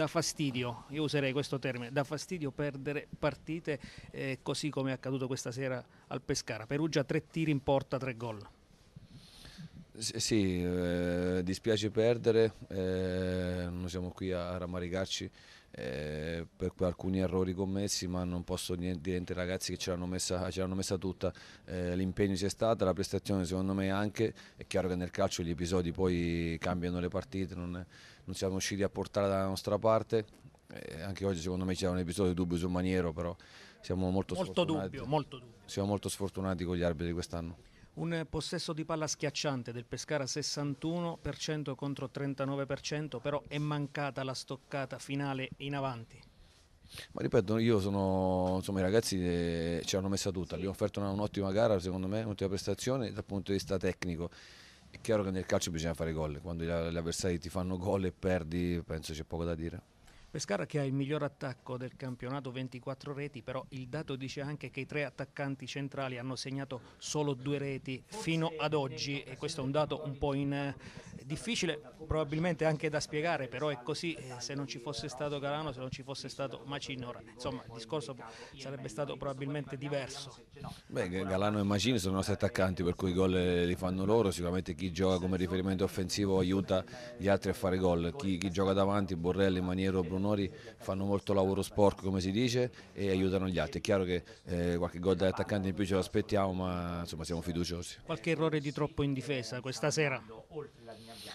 da fastidio, io userei questo termine, da fastidio perdere partite eh, così come è accaduto questa sera al Pescara. Perugia tre tiri in porta, tre gol. S sì, eh, dispiace perdere, eh, non siamo qui a rammaricarci, eh, per alcuni errori commessi, ma non posso dire ai ragazzi che ce l'hanno messa, messa tutta, eh, l'impegno c'è stato, la prestazione secondo me anche, è chiaro che nel calcio gli episodi poi cambiano le partite, non, non siamo riusciti a portare dalla nostra parte, eh, anche oggi secondo me c'era un episodio di dubbio su Maniero, però siamo molto, molto sfortunati. Dubbio, molto dubbio. Siamo molto sfortunati con gli arbitri di quest'anno. Un possesso di palla schiacciante del Pescara 61% contro 39%, però è mancata la stoccata finale in avanti. Ma ripeto, io sono, insomma, i ragazzi eh, ci hanno messa tutta, abbiamo offerto un'ottima gara, secondo me, un'ottima prestazione dal punto di vista tecnico. È chiaro che nel calcio bisogna fare gol, quando gli avversari ti fanno gol e perdi, penso c'è poco da dire. Pescara che ha il miglior attacco del campionato, 24 reti, però il dato dice anche che i tre attaccanti centrali hanno segnato solo due reti fino ad oggi e questo è un dato un po' in difficile probabilmente anche da spiegare, però è così, eh, se non ci fosse stato Galano, se non ci fosse stato Macin, ora, insomma il discorso sarebbe stato probabilmente diverso. Beh, Galano e Macin sono i nostri attaccanti, per cui i gol li fanno loro, sicuramente chi gioca come riferimento offensivo aiuta gli altri a fare gol, chi, chi gioca davanti, Borrelli, Maniero, Brunori fanno molto lavoro sporco come si dice e aiutano gli altri, è chiaro che eh, qualche gol dagli attaccanti in più ce l'aspettiamo, ma insomma siamo fiduciosi. Qualche errore di troppo in difesa questa sera?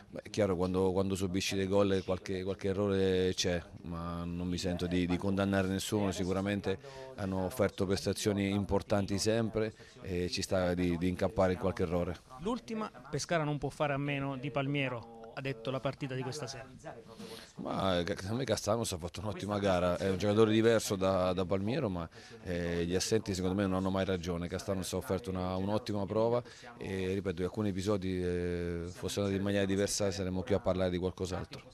Beh, è chiaro, quando, quando, subisci dei gol qualche, qualche errore c'è, ma non mi sento di, di, condannare nessuno, sicuramente hanno offerto prestazioni importanti sempre e ci sta di, di incappare in qualche errore. L'ultima, Pescara non può fare a meno di Palmiero, ha detto la partita di questa sera? Ma eh, secondo me Castanos ha fatto un'ottima gara, è un giocatore diverso da, da Palmiero ma eh, gli assenti secondo me non hanno mai ragione, Castanos ha offerto un'ottima un prova e ripeto che alcuni episodi eh, fossero andati in maniera diversa saremmo qui a parlare di qualcos'altro.